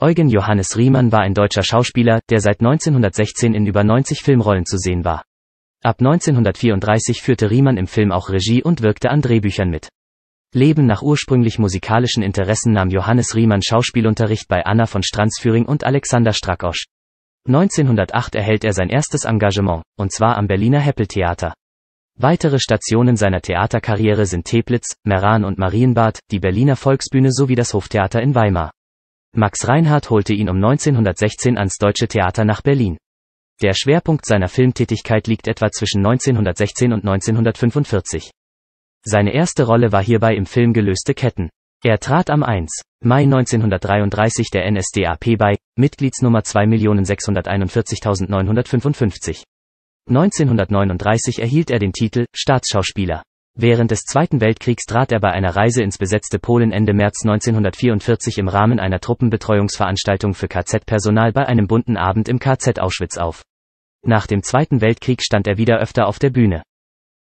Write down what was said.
Eugen Johannes Riemann war ein deutscher Schauspieler, der seit 1916 in über 90 Filmrollen zu sehen war. Ab 1934 führte Riemann im Film auch Regie und wirkte an Drehbüchern mit. Leben nach ursprünglich musikalischen Interessen nahm Johannes Riemann Schauspielunterricht bei Anna von Strandsführing und Alexander Strakosch. 1908 erhält er sein erstes Engagement, und zwar am Berliner Heppeltheater. Weitere Stationen seiner Theaterkarriere sind Teplitz, Meran und Marienbad, die Berliner Volksbühne sowie das Hoftheater in Weimar. Max Reinhardt holte ihn um 1916 ans Deutsche Theater nach Berlin. Der Schwerpunkt seiner Filmtätigkeit liegt etwa zwischen 1916 und 1945. Seine erste Rolle war hierbei im Film Gelöste Ketten. Er trat am 1. Mai 1933 der NSDAP bei, Mitgliedsnummer 2.641.955. 1939 erhielt er den Titel Staatsschauspieler. Während des Zweiten Weltkriegs trat er bei einer Reise ins besetzte Polen Ende März 1944 im Rahmen einer Truppenbetreuungsveranstaltung für KZ-Personal bei einem bunten Abend im KZ Auschwitz auf. Nach dem Zweiten Weltkrieg stand er wieder öfter auf der Bühne.